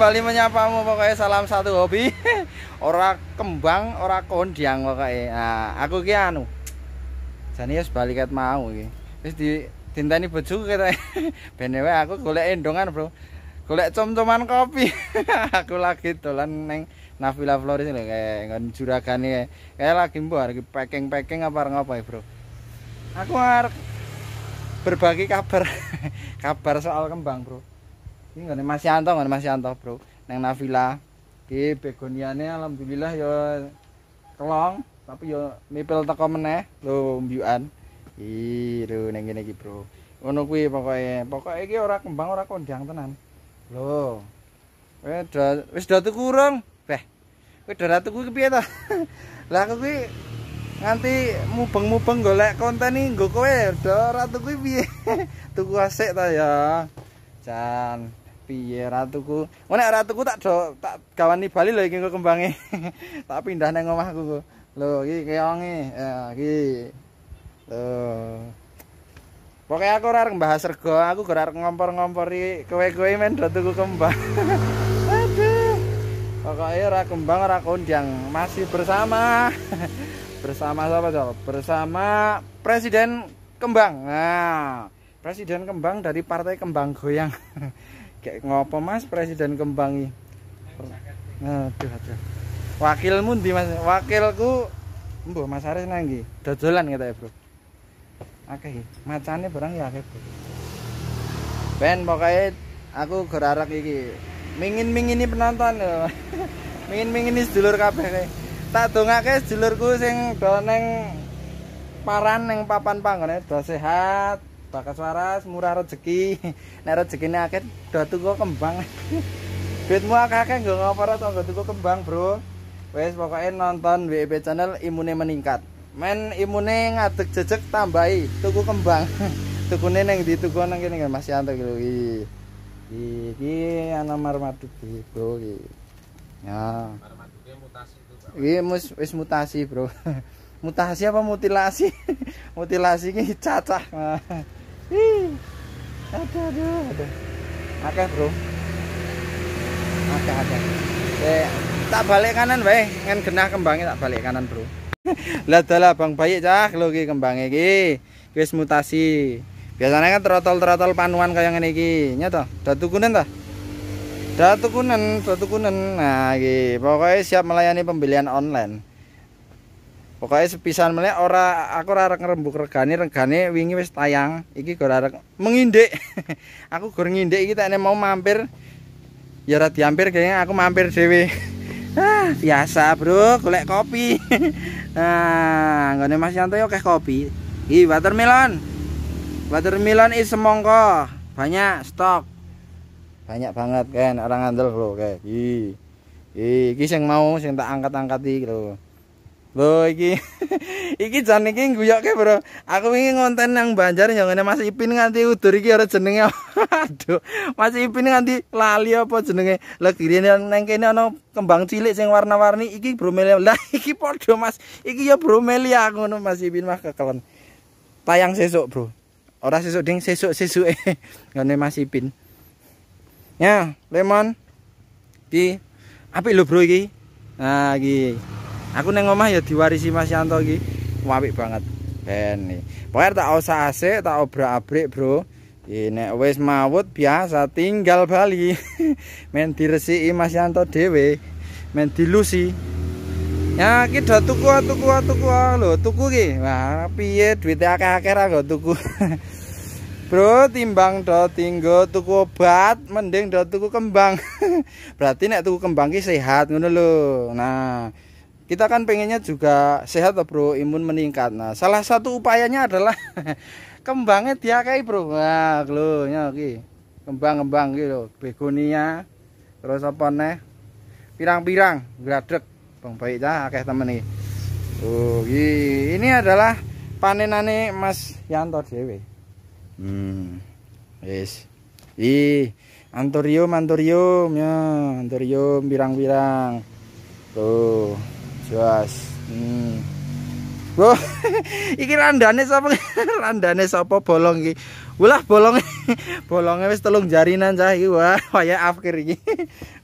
kembali menyapamu pokoknya salam satu hobi ora kembang ora kondiang pokoknya nah, aku ki anu harus balik balikat mau iki terus di ini baju kita ben aku golek endongan bro golek com-coman kopi aku lagi dolan neng nafila Flores ini kayak ngon juragan kayak kayak lagi mbuh lagi packing-packing apa ngapa ya e, bro aku harus berbagi kabar kabar soal kembang bro Ini nggak ada Mas Yanto, bro. Neng Navila, di begoniane alhamdulillah yo kelong, tapi ya mipil teko meneh, lo mbiuan. Iru neng gini gini bro. Ono kui pokoknya, pokoknya ini orang kembang orang kondang tenan. Lo, wes dah, wes dah tuh kurang, peh. Wes dah tuh kui kepiye ta? lah aku kui nanti mubeng mubeng golek konten nih, gue kowe, dah tuh kui piye? Tuku asik ta ya. Jan piye ratuku. mana ratuku tak do tak kawan nih bali lho ingin kembangi kembange. tak pindah neng rumahku lo iki nih e. Ya iki. lo Pokoknya aku ora bahas rego, aku ora ngompor-ngompori kue-kue men do tuku kembang. Aduh. Pokoknya ora kembang ora kondang, masih bersama. bersama siapa coba? Bersama Presiden Kembang. Nah, Presiden Kembang dari Partai Kembang Goyang kayak ngopo mas presiden kembangi aduh aduh wakilmu di mas wakilku mbok mas Aris nanggi dodolan kita ya bro oke macannya barang ya oke bro ben pokoknya aku gerarak iki mingin mingin ini penonton loh mingin mingini sedulur kabeh kayak tak dongake sedulurku sing do neng paran neng papan panggone do sehat bakal waras murah rezeki nek rezekine akeh do tuku kembang duitmu akeh nggo ngoper atau nggo tuku kembang bro wes pokoknya nonton WIB channel imune meningkat men imune ngadeg jejek tambahi tuku kembang tukune neng di tuku neng kene Mas Yanto gitu iki iki ana marmadu iki bro iki ya mutasi tuh wis mutasi bro mutasi apa mutilasi mutilasi ini cacah Ih. ada ada ada, Akeh, Bro. Akeh akeh. Eh, tak balik kanan baik, ngen kan genah kembangnya tak balik kanan, Bro. Lah lah Bang Bayi cah logi ki ki. Wis mutasi. Biasanya kan terotol terotol panuan kayak ngene ki, Nya to, datu kunen ta? Datu kunen, datu kunen. Nah, ki pokoknya siap melayani pembelian online pokoknya sepisan meneh ora aku rara arek ngrembug regane wingi wis tayang iki gue rara mengindek aku gue ngindik iki tekne mau mampir ya diampir kayaknya aku mampir siwi, ah biasa bro golek kopi nah gak Mas Yanto yo ya keh kopi iki watermelon watermelon is semongko banyak stok banyak banget kan orang ngandel bro kayak iki kis yang mau sing tak angkat-angkat iki lho Bro, iki iki jan iki guyoke, Bro. Aku ingin ngonten nang Banjar yang ngene Mas Ipin nganti udur iki ora jenenge. Aduh, Mas Ipin nganti lali apa jenenge? Lah kirine nang kene ana kembang cilik sing warna-warni iki bromelia. Lah iki padha, Mas. Iki ya bromelia ngono Mas Ipin mah kekelen. Tayang sesuk, Bro. Ora sesuk ding, sesuk-sesuk e. Ngene Mas Ipin. Ya, lemon. Di apik lho, Bro iki. Nah, iki. aku neng omah ya diwarisi Mas Yanto iki apik banget ben nih pokoknya tak usah asik tak obrak-abrik bro ini wis mawut biasa tinggal Bali men diresiki Mas Yanto dhewe men dilusi ya iki do tuku tuku tuku lho tuku ki wah piye duwite akeh-akeh ra tuku Bro, timbang do tinggo tuku obat, mending do tuku kembang. Berarti nek tuku kembang ki sehat ngono lho. Nah, kita kan pengennya juga sehat bro imun meningkat nah salah satu upayanya adalah kembangnya dia kayak bro nah glonya oke kembang-kembang gitu begonia terus apa nih pirang-pirang gradek bang baik dah akeh temen nih oh ini adalah panenane Mas Yanto dewe hmm yes ih anturium, antorium ya antorium pirang-pirang tuh Jos. Hmm. Wo, iki randane sapa? randane sapa bolong iki? Ulah bolong. Bolonge wis telung jarinan cah iki. Wah, kaya afkir iki.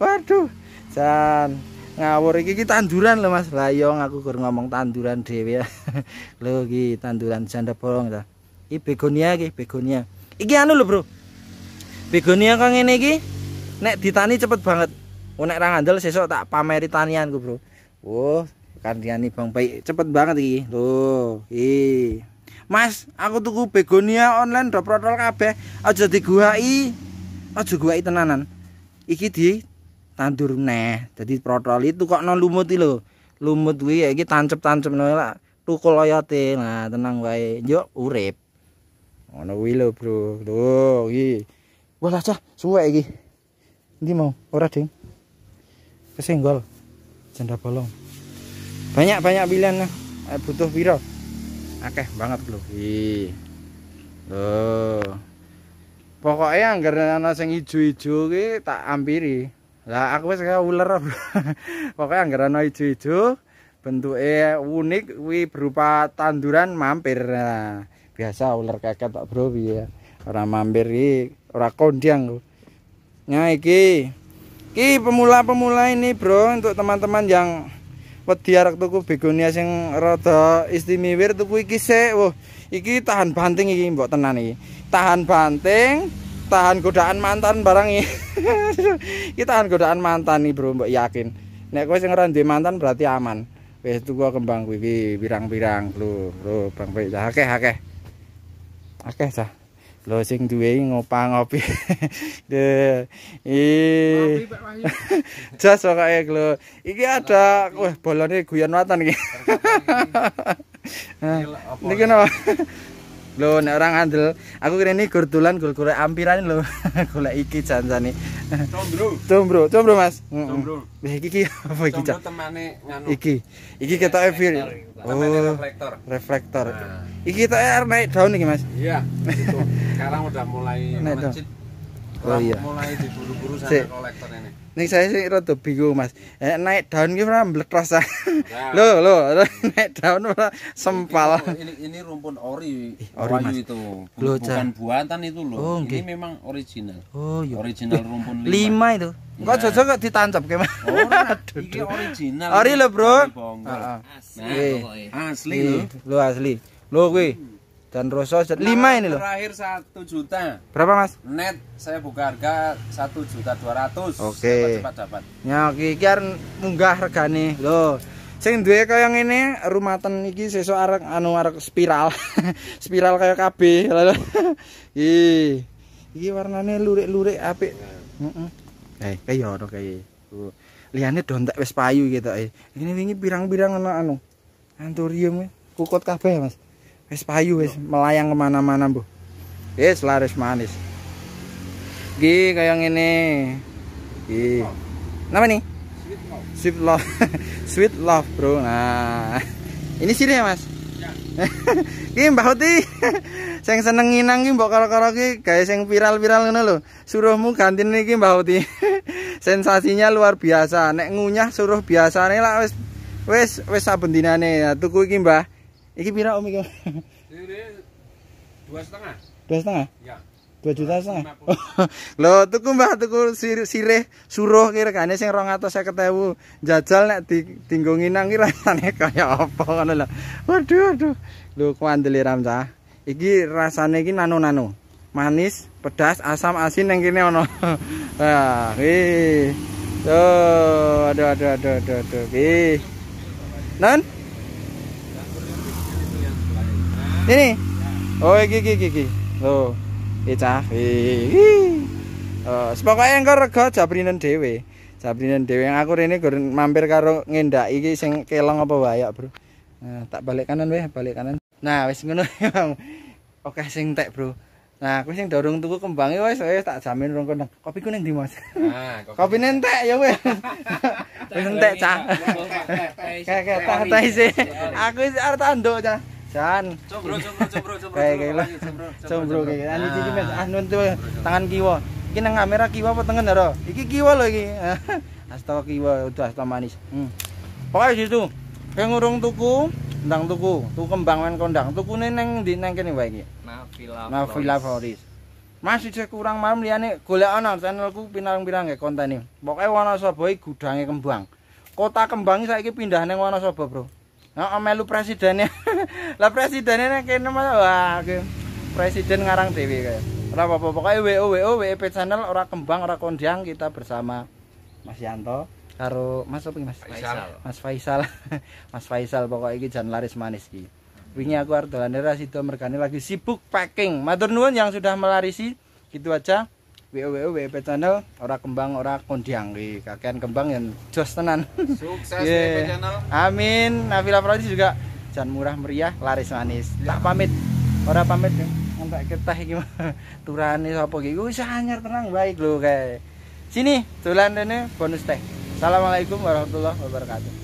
Waduh. Jan ngawur iki iki tanduran lho Mas. Lah yo iya, aku gur ngomong tanduran dhewe ya. lho iki tanduran janda bolong ta. Iki begonia iki, begonia. Iki anu lho, Bro. Begonia kok ngene iki nek ditani cepet banget. Oh nek ra ngandel sesuk tak pameri tanianku, Bro. Wah, kandiani bang baik cepet banget iki. Loh, ih. Mas, aku tuku begonia online drop protol kabeh. Aja diguai. Aja guai tenanan. Iki di tandur neh. jadi protol itu kok non lumut iki lho. Lumut kuwi ya iki tancep-tancep lah. Tukul oyote. Nah, tenang wae. Yo urip. Ngono kuwi lho, Bro. Loh, iki. Wah, lah suwe iki. ini mau? Ora, Ding. Kesenggol janda bolong banyak banyak pilihan nah. butuh viral, akeh banget loh oh pokoknya anggar ana sing hijau ki tak ampiri lah aku sekarang ular, pokoknya anggar ana hijau bentuknya unik wih berupa tanduran mampir nah, biasa ular keket tak bro ya orang mampir iki ora kondiang lho nah ki pemula-pemula ini bro untuk teman-teman yang wedi tuku begonia yang rada istimewa tuku iki sik. Wah, iki tahan banting iki mbok tenan iki. Tahan banting, tahan godaan mantan barang ini, kita tahan godaan mantan nih Bro, mbok yakin. Nek kowe sing ora mantan berarti aman. Wis tuku kembang kuwi birang-birang Bro. Bro, Bang Pak akeh akeh. Akeh sah. lo sing duwe ngopa ngopi de eh jas pokoke lo iki ada wah bolone guyon watan iki niki napa lo nek orang andel aku kira ini gurdulan gul gula ampiran lo gula iki nih combro combro combro mas combro eh iki apa iki cak temane nganu iki iki kita evil oh reflektor reflektor nah. iki kita air naik daun nih mas iya sekarang udah mulai naik daun oh iya mulai diburu-buru sama kolektor ini ini saya sih rada bingung, Mas. Eh, naik daun ki ora terasa? Lo Nah. Loh, loh, naik daun ora sempal. Ini, ini, ini rumpun ori, eh, ori mas. itu. Loh, Bukan buatan itu loh. Oh, okay. Ini memang original. Oh, iya. Original eh, rumpun lima. Lima itu. Enggak cocok enggak ditancap mana? Mas. Ora, iki original. Ori lho, Bro. Heeh. Ah, ah. Nah, eh, asli. Eh, asli lho. asli. Lo kuwi dan Rosso set lima ini loh. Terakhir satu juta. Berapa mas? Net saya buka harga satu juta dua ratus. Oke. Cepat dapat. Ya oke, kian munggah harga nih loh. Sing duwe kaya ngene rumaten iki sesuk arek anu arek spiral. spiral kaya KB. Ih. Iki warnane lurik-lurik apik. Heeh. Eh, kaya ya, ono kaya. Liyane dontek wis payu gitu. Ini wingi pirang-pirang ana anu. Anturium e. kukut kabeh, Mas wis payu wis melayang kemana-mana bu wis laris manis Gih kayak yang ini Gih nama nih sweet love sweet love bro nah ini sih ya mas Gim Mbah Huti saya seneng nginang kalau mbak karo-karo ki kayak viral-viral gitu loh. Suruhmu nih gih Mbah Huti Sensasinya luar biasa. Nek ngunyah suruh biasa nih lah wes wes wes sabun wis tuh nah, Tuku gim Mbah. Iki pira Om iki? dua setengah. Dua setengah? Ya. Dua juta setengah. Lho, tuku Mbah tuku sirih, sirih suruh ki regane sing 250.000. Jajal nek di nginang ki rasane kayak apa ngono lah. Waduh aduh. Lho kuandele Ramca. Iki rasane iki nano-nano. Manis, pedas, asam, asin yang kini ono. Nah, iki. Ya, Tuh, aduh aduh aduh aduh aduh. Iki. Nan? ini oh iki iki iki eh, oh iki cah iki oh sepokoknya engkau rego jabrinan dewe jabrinan dewe yang aku ini gue mampir karo ngendak iki sing kelong apa wayak bro nah, tak balik kanan weh balik kanan nah wis ngono emang oke sing tek bro nah aku sing dorong tuku kembangnya wes saya tak jamin rong kono kopi ku neng dimas nah, kopi neng tek ya weh wes neng tek cah kayak kayak tak tahu sih aku sih artan cah Jan. Combro combro combro combro. Combro kayak ini ah. iki tangan kiwa. Iki nang kamera kiwa apa tengen ora? Iki kiwa lho iki. Astaga kiwa udah astaga manis. Hmm. Pokoke situ. Kayak ngurung tuku, ndang tuku, tuku kembang men kondang. Tukune neng ndi neng kene wae iki. Nah, Villa Floris. Masih kurang malam liyane golek ana channelku pinarang-pirang ya kontene. Pokoke Wonosobo iki gudange kembang. Kota kembang saiki pindah ning Wonosobo, Bro. Heeh, melu presidennya. lah presidennya nek kene mah wah presiden ngarang dhewe kaya. Ora apa-apa pokoke WO WO WEP channel ora kembang ora kondang kita bersama Mas Yanto karo Mas apa Mas Faisal. Mas Faisal. Mas Faisal pokoknya iki jan laris manis iki. Wingi aku arep dolane ra sida mergane lagi sibuk packing. Matur nuwun yang sudah melarisi. Gitu aja. WWW WP channel ora kembang ora kondiangri kakean kembang yang jos tenan sukses yeah. Ya, WP channel amin Nabila Prodi juga jangan murah meriah laris manis ya. tak pamit ora pamit ya nggak ketah iki turane sapa iki wis anyar tenang baik lho kayak sini dolan rene bonus teh Assalamualaikum warahmatullahi wabarakatuh